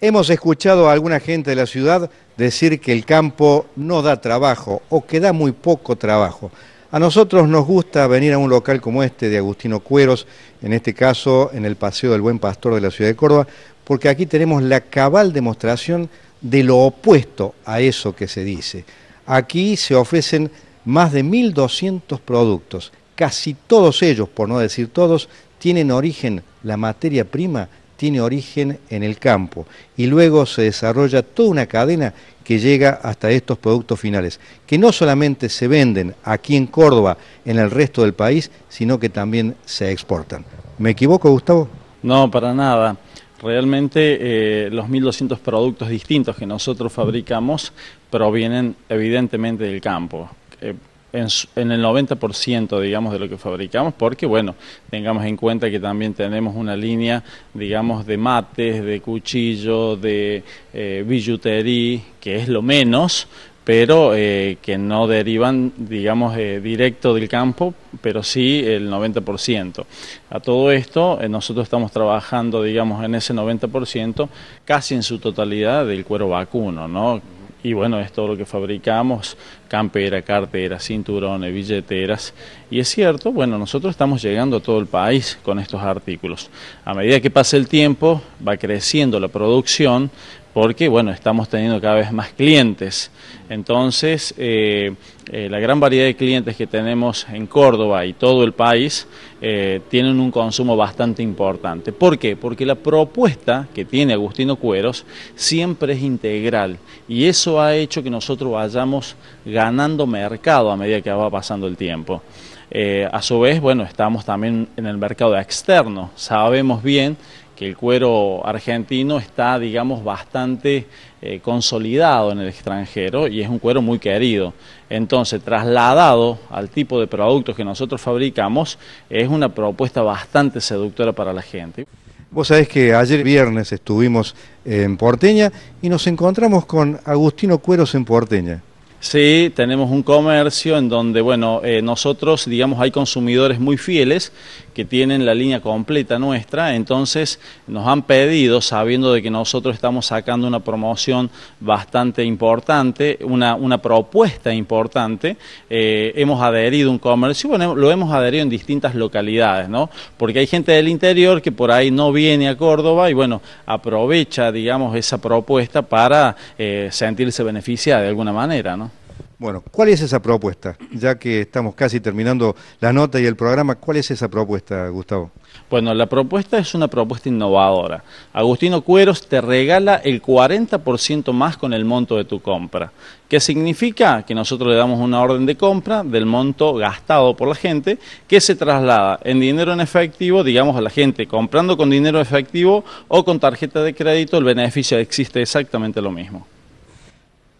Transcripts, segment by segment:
Hemos escuchado a alguna gente de la ciudad decir que el campo no da trabajo o que da muy poco trabajo. A nosotros nos gusta venir a un local como este de Agustino Cueros, en este caso en el Paseo del Buen Pastor de la ciudad de Córdoba, porque aquí tenemos la cabal demostración de lo opuesto a eso que se dice. Aquí se ofrecen más de 1.200 productos, casi todos ellos, por no decir todos, tienen origen la materia prima tiene origen en el campo y luego se desarrolla toda una cadena que llega hasta estos productos finales, que no solamente se venden aquí en Córdoba, en el resto del país, sino que también se exportan. ¿Me equivoco, Gustavo? No, para nada. Realmente eh, los 1.200 productos distintos que nosotros fabricamos provienen evidentemente del campo. Eh, en, el 90% digamos de lo que fabricamos porque bueno tengamos en cuenta que también tenemos una línea digamos de mates de cuchillo de eh, billutería que es lo menos pero eh, que no derivan digamos eh, directo del campo pero sí el 90% a todo esto eh, nosotros estamos trabajando digamos en ese 90% casi en su totalidad del cuero vacuno no y bueno, es todo lo que fabricamos, campera, carteras, cinturones, billeteras. Y es cierto, bueno, nosotros estamos llegando a todo el país con estos artículos. A medida que pasa el tiempo, va creciendo la producción, porque bueno, estamos teniendo cada vez más clientes. Entonces, eh, eh, la gran variedad de clientes que tenemos en Córdoba y todo el país eh, tienen un consumo bastante importante. ¿Por qué? Porque la propuesta que tiene Agustino Cueros siempre es integral y eso ha hecho que nosotros vayamos ganando mercado a medida que va pasando el tiempo. a su vez, bueno, estamos también en el mercado externo. Sabemos bien que el cuero argentino está, digamos, bastante eh, consolidado en el extranjero y es un cuero muy querido. Entonces, trasladado al tipo de productos que nosotros fabricamos, es una propuesta bastante seductora para la gente. Vos sabés que ayer viernes estuvimos en Porteña y nos encontramos con Agustino Cueros en Porteña. Sí, tenemos un comercio en donde, bueno, eh, nosotros, digamos, hay consumidores muy fieles que tienen la línea completa nuestra, entonces nos han pedido, sabiendo de que nosotros estamos sacando una promoción bastante importante, una, una propuesta importante, eh, hemos adherido un comercio, bueno, lo hemos adherido en distintas localidades, ¿no? Porque hay gente del interior que por ahí no viene a Córdoba y, bueno, aprovecha, digamos, esa propuesta para eh, sentirse beneficiada de alguna manera, ¿no? Bueno, ¿cuál es esa propuesta? Ya que estamos casi terminando la nota y el programa, ¿cuál es esa propuesta, Gustavo? Bueno, la propuesta es una propuesta innovadora. Agustino Cueros te regala el 40% más con el monto de tu compra. ¿Qué significa? Que nosotros le damos una orden de compra del monto gastado por la gente que se traslada en dinero en efectivo, digamos a la gente comprando con dinero efectivo o con tarjeta de crédito, el beneficio existe exactamente lo mismo.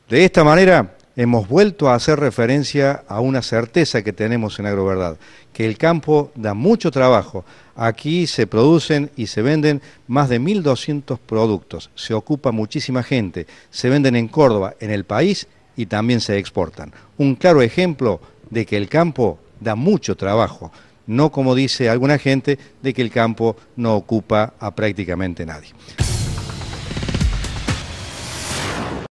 De esta manera, hemos vuelto a hacer referencia a una certeza que tenemos en Agroverdad, que el campo da mucho trabajo. Aquí se producen y se venden más de 1.200 productos, se ocupa muchísima gente, se venden en Córdoba, en el país y también se exportan. Un claro ejemplo de que el campo da mucho trabajo, no como dice alguna gente, de que el campo no ocupa a prácticamente nadie.